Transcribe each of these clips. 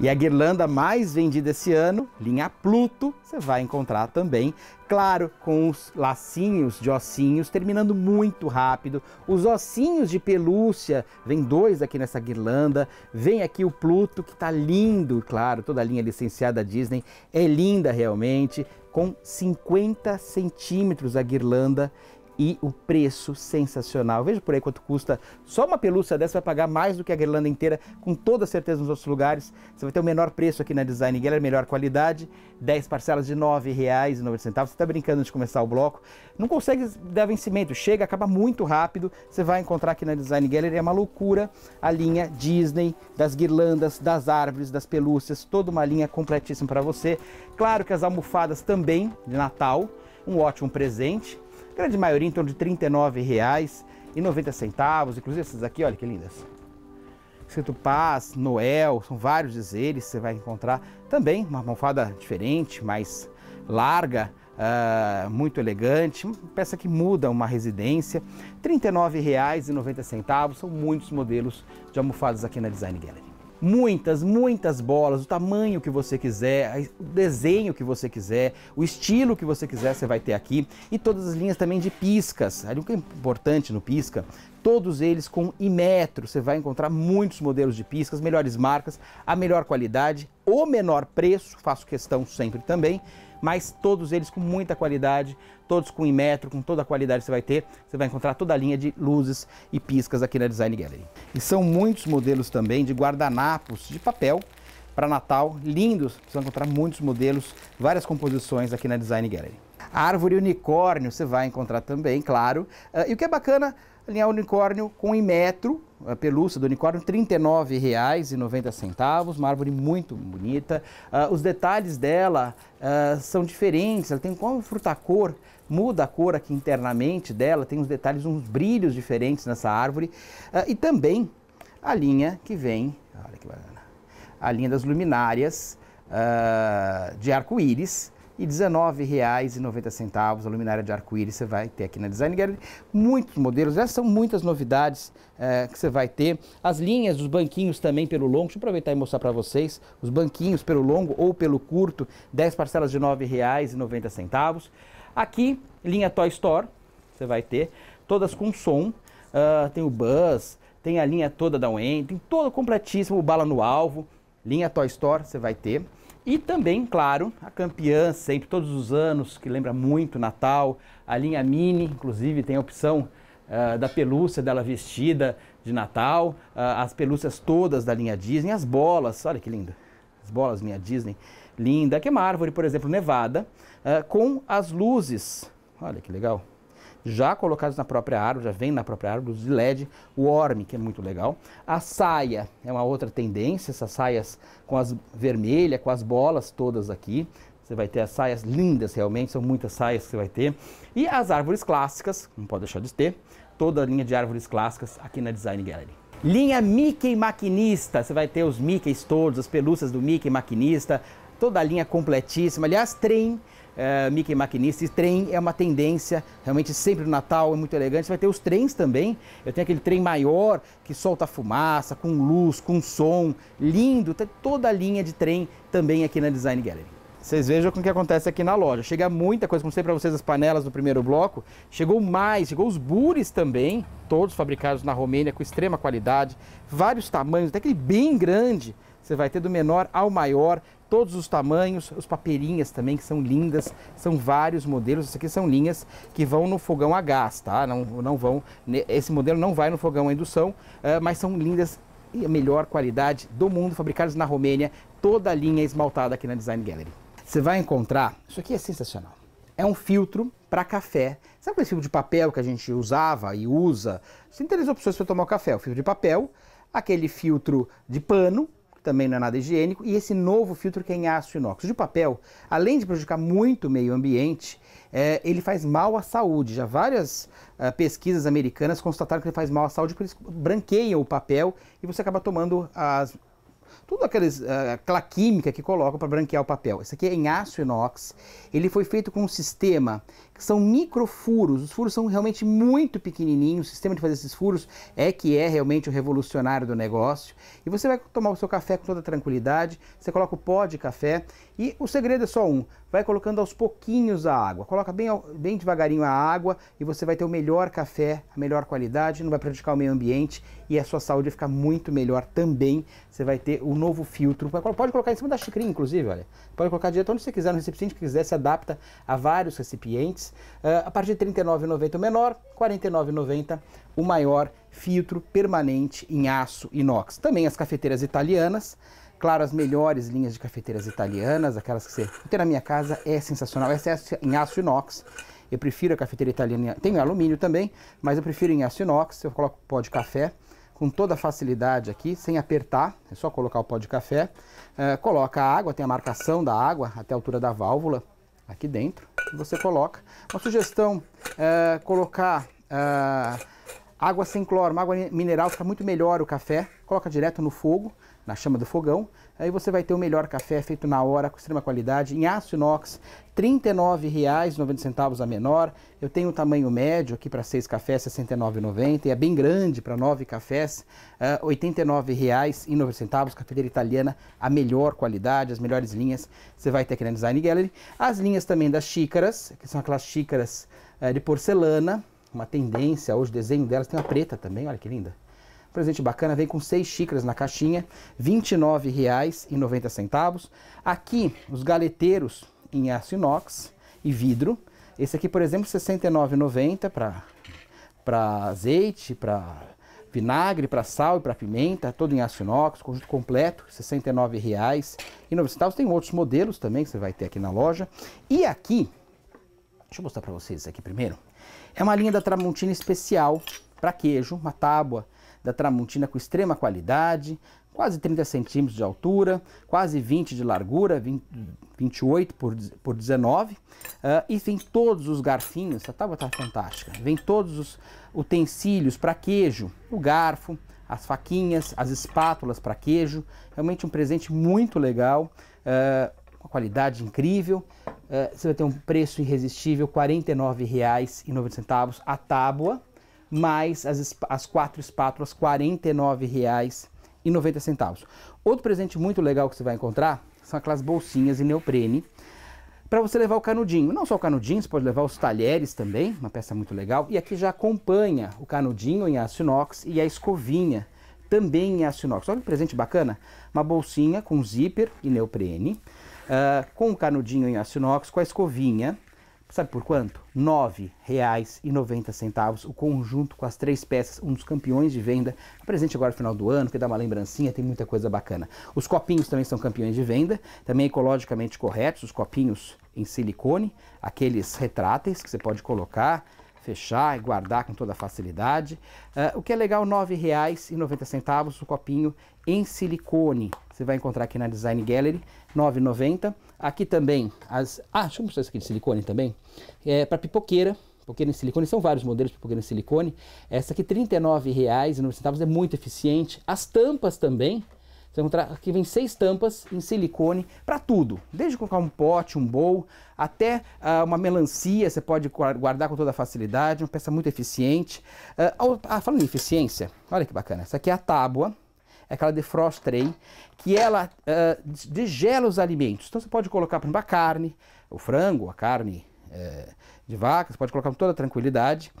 E a guirlanda mais vendida esse ano, linha Pluto, você vai encontrar também, claro, com os lacinhos de ossinhos terminando muito rápido. Os ossinhos de pelúcia, vem dois aqui nessa guirlanda. Vem aqui o Pluto, que tá lindo, claro, toda a linha licenciada Disney é linda realmente, com 50 centímetros a guirlanda e o preço sensacional. Veja por aí quanto custa. Só uma pelúcia dessa vai pagar mais do que a guirlanda inteira, com toda certeza nos outros lugares. Você vai ter o menor preço aqui na Design Gallery, melhor qualidade, 10 parcelas de R$ 9,90. Você está brincando de começar o bloco. Não consegue dar vencimento, chega, acaba muito rápido. Você vai encontrar aqui na Design Gallery, é uma loucura a linha Disney, das guirlandas, das árvores, das pelúcias, toda uma linha completíssima para você. Claro que as almofadas também, de Natal, um ótimo presente grande maioria em torno de R$ 39,90. Inclusive essas aqui, olha que lindas. Escrito Paz, Noel, são vários dizeres você vai encontrar. Também uma almofada diferente, mais larga, uh, muito elegante. peça que muda uma residência. R$ 39,90. São muitos modelos de almofadas aqui na Design Gallery muitas, muitas bolas, o tamanho que você quiser, o desenho que você quiser, o estilo que você quiser, você vai ter aqui. E todas as linhas também de piscas, o que é importante no pisca, todos eles com imetro, você vai encontrar muitos modelos de piscas, melhores marcas, a melhor qualidade, o menor preço, faço questão sempre também, mas todos eles com muita qualidade, todos com imetro, com toda a qualidade que você vai ter. Você vai encontrar toda a linha de luzes e piscas aqui na Design Gallery. E são muitos modelos também de guardanapos de papel para Natal, lindos. Você vai encontrar muitos modelos, várias composições aqui na Design Gallery. A árvore unicórnio você vai encontrar também, claro. Uh, e o que é bacana, alinhar unicórnio com imetro, a pelúcia do unicórnio, R$ 39,90, uma árvore muito bonita. Uh, os detalhes dela uh, são diferentes, ela tem como frutacor muda a cor aqui internamente dela, tem uns detalhes, uns brilhos diferentes nessa árvore. Uh, e também a linha que vem, olha que bacana, a linha das luminárias uh, de arco-íris, e R$19,90 a luminária de arco-íris você vai ter aqui na Design Gallery. Muitos modelos, essas são muitas novidades é, que você vai ter. As linhas dos banquinhos também pelo longo, deixa eu aproveitar e mostrar para vocês. Os banquinhos pelo longo ou pelo curto, 10 parcelas de R$9,90. Aqui, linha Toy Store, você vai ter todas com som. Uh, tem o Buzz, tem a linha toda da Wayne, tem todo completíssimo, o Bala no Alvo, linha Toy Store, você vai ter. E também, claro, a campeã sempre, todos os anos, que lembra muito Natal, a linha Mini, inclusive, tem a opção uh, da pelúcia dela vestida de Natal, uh, as pelúcias todas da linha Disney, as bolas, olha que lindo as bolas, minha Disney linda, que é uma árvore, por exemplo, nevada, uh, com as luzes, olha que legal, já colocados na própria árvore, já vem na própria árvore, luz de LED, o orme, que é muito legal. A saia é uma outra tendência, essas saias com as vermelhas, com as bolas todas aqui. Você vai ter as saias lindas realmente, são muitas saias que você vai ter. E as árvores clássicas, não pode deixar de ter, toda a linha de árvores clássicas aqui na Design Gallery. Linha Mickey Maquinista, você vai ter os Mickeys todos, as pelúcias do Mickey Maquinista, toda a linha completíssima. Aliás, trem, é, Mickey Maquinista e trem é uma tendência, realmente sempre no Natal, é muito elegante. Você vai ter os trens também, eu tenho aquele trem maior que solta fumaça, com luz, com som, lindo, tem toda a linha de trem também aqui na Design Gallery. Vocês vejam o que acontece aqui na loja. Chega muita coisa, como sei para vocês as panelas do primeiro bloco. Chegou mais, chegou os bures também, todos fabricados na Romênia com extrema qualidade, vários tamanhos, até aquele bem grande. Você vai ter do menor ao maior, todos os tamanhos, os papeirinhas também, que são lindas, são vários modelos. Isso aqui são linhas que vão no fogão a gás, tá? Não, não vão, esse modelo não vai no fogão a indução, eh, mas são lindas e a melhor qualidade do mundo, fabricados na Romênia, toda a linha esmaltada aqui na Design Gallery. Você vai encontrar, isso aqui é sensacional. É um filtro para café. Sabe aquele filtro de papel que a gente usava e usa? Você tem três opções para tomar o café: o filtro de papel, aquele filtro de pano, que também não é nada higiênico, e esse novo filtro que é em aço inox. O de papel, além de prejudicar muito o meio ambiente, é, ele faz mal à saúde. Já várias uh, pesquisas americanas constataram que ele faz mal à saúde, por isso branqueiam o papel e você acaba tomando as tudo eh, aquela química que colocam para branquear o papel. Esse aqui é em aço inox. Ele foi feito com um sistema que são microfuros. Os furos são realmente muito pequenininhos. O sistema de fazer esses furos é que é realmente o revolucionário do negócio. E você vai tomar o seu café com toda tranquilidade. Você coloca o pó de café e o segredo é só um. Vai colocando aos pouquinhos a água. Coloca bem, bem devagarinho a água e você vai ter o melhor café, a melhor qualidade, não vai prejudicar o meio ambiente e a sua saúde fica muito melhor também. Você vai ter o um novo filtro. Pode colocar em cima da xicrinha, inclusive, olha. Pode colocar direto onde você quiser, no recipiente que quiser, se adapta a vários recipientes. Ah, a partir de R$ 39,90 o menor, R$ 49,90 o maior filtro permanente em aço inox. Também as cafeteiras italianas. Claro, as melhores linhas de cafeteiras italianas, aquelas que você tem na minha casa, é sensacional. Essa é em aço inox. Eu prefiro a cafeteira italiana, tem alumínio também, mas eu prefiro em aço inox. Eu coloco pó de café com toda facilidade aqui, sem apertar, é só colocar o pó de café. Uh, coloca a água, tem a marcação da água até a altura da válvula, aqui dentro você coloca. Uma sugestão é colocar é, água sem cloro, uma água mineral, fica muito melhor o café. Coloca direto no fogo, na chama do fogão. Aí você vai ter o melhor café feito na hora, com extrema qualidade, em aço inox, R$ 39,90 a menor. Eu tenho o tamanho médio aqui para 6 cafés, R$ 69,90. E é bem grande para 9 cafés, R$ uh, 89,09. Cafeteira italiana, a melhor qualidade, as melhores linhas. Você vai ter aqui na Design Gallery. As linhas também das xícaras, que são aquelas xícaras ah, de porcelana. Uma tendência hoje, o desenho delas tem uma preta também, olha que linda presente bacana, vem com 6 xícaras na caixinha, R$ 29,90. Aqui, os galeteiros em aço inox e vidro. Esse aqui, por exemplo, R$ 69,90 para azeite, para vinagre, para sal e para pimenta, todo em aço inox, conjunto completo, R$ 69,90. Tem outros modelos também que você vai ter aqui na loja. E aqui, deixa eu mostrar para vocês aqui primeiro. É uma linha da Tramontina especial para queijo, uma tábua da Tramontina com extrema qualidade, quase 30 centímetros de altura, quase 20 de largura, 20, 28 por, por 19. Uh, ah, e vem todos os garfinhos, essa tábua está fantástica. Vem todos os utensílios para queijo, o garfo, as faquinhas, as espátulas para queijo. Realmente um presente muito legal, uh, uma qualidade incrível. Uh, você vai ter um preço irresistível, R$ 49,90 a tábua mais as, as quatro espátulas, R$ 49,90. Outro presente muito legal que você vai encontrar são aquelas bolsinhas em neoprene para você levar o canudinho. Não só o canudinho, você pode levar os talheres também, uma peça muito legal. E aqui já acompanha o canudinho em aço inox e a escovinha também em aço inox. Olha que presente bacana, uma bolsinha com zíper e neoprene, uh, com o canudinho em aço inox, com a escovinha, Sabe por quanto? R$ 9,90 o conjunto com as três peças, um dos campeões de venda. Presente agora no final do ano, que dá uma lembrancinha, tem muita coisa bacana. Os copinhos também são campeões de venda, também ecologicamente corretos, os copinhos em silicone, aqueles retráteis que você pode colocar, fechar e guardar com toda facilidade. Uh, o que é legal, R$ 9,90 o copinho em silicone. Você vai encontrar aqui na Design Gallery, R$ 9,90. Aqui também, as... Ah, deixa eu mostrar isso aqui de silicone também. É para pipoqueira, pipoqueira em silicone, são vários modelos de pipoqueira em silicone. Essa aqui R$ 39,90, é muito eficiente. As tampas também, você encontrar aqui vem seis tampas em silicone para tudo, desde colocar um pote, um bowl, até uh, uma melancia, você pode guardar com toda facilidade, uma peça muito eficiente. Uh, ah, falando em eficiência, olha que bacana, essa aqui é a tábua, é aquela de frost tray, que ela uh, degela os alimentos. Então você pode colocar, por exemplo, a carne, o frango, a carne eh, de vaca, você pode colocar com toda tranquilidade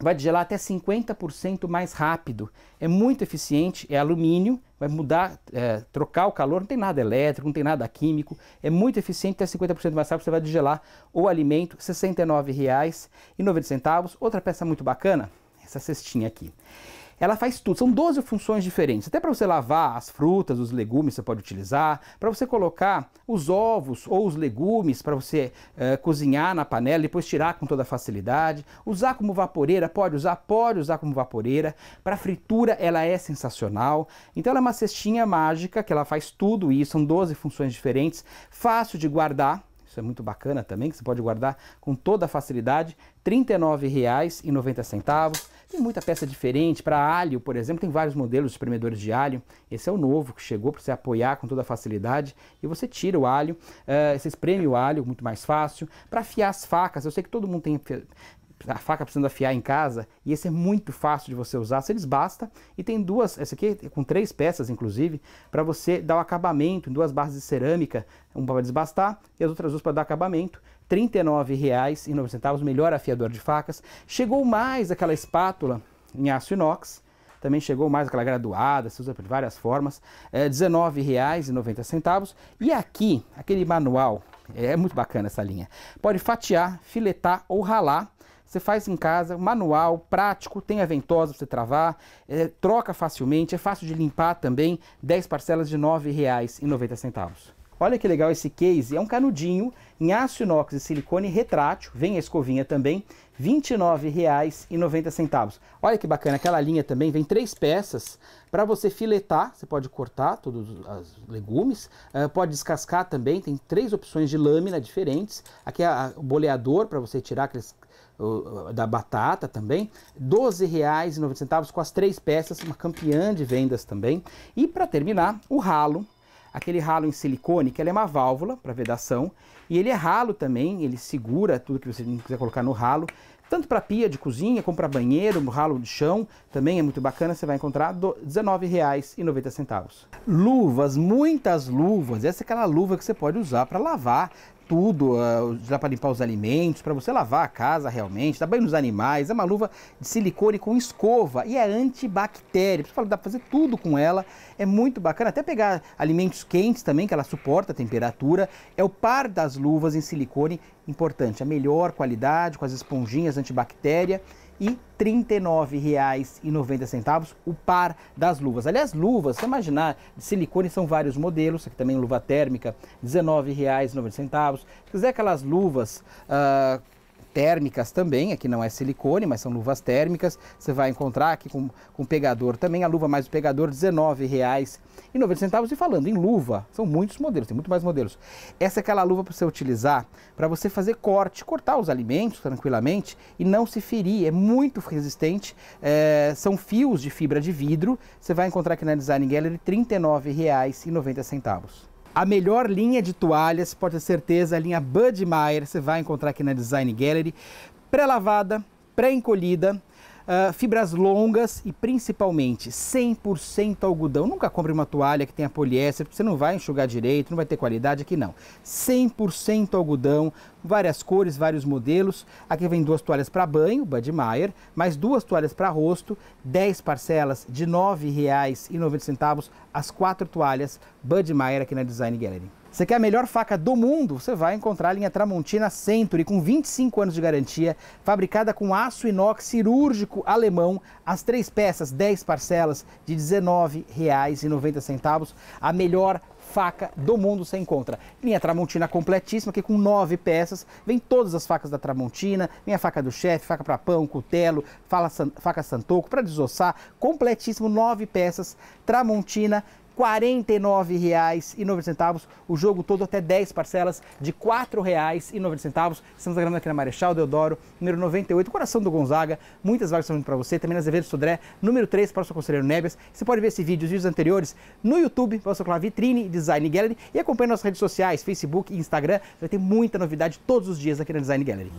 vai degelar até 50% mais rápido. É muito eficiente, é alumínio, vai mudar, é, trocar o calor, não tem nada elétrico, não tem nada químico, é muito eficiente, até 50% mais rápido, você vai digelar o alimento, R$ 69,90. Outra peça muito bacana, essa cestinha aqui. Ela faz tudo, são 12 funções diferentes. Até para você lavar as frutas, os legumes você pode utilizar, para você colocar os ovos ou os legumes para você eh, cozinhar na panela e depois tirar com toda facilidade. Usar como vaporeira, pode usar, pode usar como vaporeira. Para fritura ela é sensacional. Então ela é uma cestinha mágica que ela faz tudo isso, são 12 funções diferentes, fácil de guardar, isso é muito bacana também, que você pode guardar com toda facilidade. R$ 39,90. Tem muita peça diferente. Para alho, por exemplo, tem vários modelos de espremedores de alho. Esse é o novo que chegou para você apoiar com toda facilidade. E você tira o alho, uh, você espreme o alho, muito mais fácil. Para afiar as facas, eu sei que todo mundo tem a faca precisando afiar em casa, e esse é muito fácil de você usar, se eles basta. E tem duas, essa aqui é com três peças, inclusive, para você dar o acabamento em duas barras de cerâmica, uma para desbastar e as outras duas para dar acabamento. R$ 39,09, melhor afiador de facas. Chegou mais aquela espátula em aço inox, também chegou mais aquela graduada, se usa de várias formas, é 19,90. E aqui, aquele manual, é muito bacana essa linha, pode fatiar, filetar ou ralar você faz em casa, manual, prático, tem a ventosa para você travar, é, troca facilmente, é fácil de limpar também, 10 parcelas de R$ 9,90. Olha que legal esse case, é um canudinho em aço inox e silicone retrátil, vem a escovinha também, R$ 29,90. Olha que bacana, aquela linha também vem três peças para você filetar, você pode cortar todos os legumes, eh, pode descascar também, tem três opções de lâmina diferentes. Aqui é o boleador para você tirar aqueles da batata também, R$ 12,90 com as três peças, uma campeã de vendas também. E para terminar, o ralo, aquele ralo em silicone, que ela é uma válvula para vedação, e ele é ralo também, ele segura tudo que você quiser colocar no ralo, tanto para pia de cozinha, como para banheiro, ralo de chão, também é muito bacana, você vai encontrar R$ 19,90. Luvas, muitas luvas, essa é aquela luva que você pode usar para lavar tudo, ah, dá para limpar os alimentos, para você lavar a casa realmente, dá banho nos animais, é uma luva de silicone com escova e é antibactéria. Você fala, dá para fazer tudo com ela, é muito bacana, até pegar alimentos quentes também, que ela suporta a temperatura. É o par das luvas em silicone importante, a melhor qualidade, com as esponjinhas antibactéria e R$ 39,90 o par das luvas. Aliás, luvas, se imaginar, de silicone são vários modelos, aqui também luva térmica, R$ 19,90. Se quiser aquelas luvas uh, térmicas também, aqui não é silicone, mas são luvas térmicas. Você vai encontrar aqui com, com pegador também, a luva mais o pegador, R$19,90. E falando em luva, são muitos modelos, tem muito mais modelos. Essa é aquela luva para você utilizar para você fazer corte, cortar os alimentos tranquilamente e não se ferir, é muito resistente. É, são fios de fibra de vidro, você vai encontrar aqui na Design Gallery R$39,90. A melhor linha de toalhas, pode ter certeza, a linha Bud Meyer, você vai encontrar aqui na Design Gallery. Pré-lavada, pré-encolhida Uh, fibras longas e principalmente 100% algodão. Nunca compre uma toalha que tenha poliéster, porque você não vai enxugar direito, não vai ter qualidade aqui não. 100% algodão, várias cores, vários modelos. Aqui vem duas toalhas para banho, Bud Meyer, mais duas toalhas para rosto, 10 parcelas de R$ 9,90, as quatro toalhas Bud Meyer aqui na Design Gallery. Você quer a melhor faca do mundo? Você vai encontrar a linha Tramontina Century, com 25 anos de garantia, fabricada com aço inox cirúrgico alemão, as três peças, 10 parcelas de R$ 19,90. A melhor faca do mundo você encontra. Linha Tramontina completíssima, que com nove peças, vem todas as facas da Tramontina, vem a faca do chefe, faca para pão, cutelo, faca santoco, para desossar, completíssimo, nove peças, Tramontina R$ 49,90. O jogo todo até 10 parcelas de R$ 4,90. Estamos agradando aqui na Marechal Deodoro, número 98, coração do Gonzaga. Muitas vagas estão vindo para você. Também na Azevedo Sodré, número 3, para o seu conselheiro Nebias. Você pode ver esse vídeo e os vídeos anteriores no YouTube, para o seu canal Vitrine Design Gallery. E acompanhe nossas redes sociais, Facebook e Instagram. Vai ter muita novidade todos os dias aqui na Design Gallery.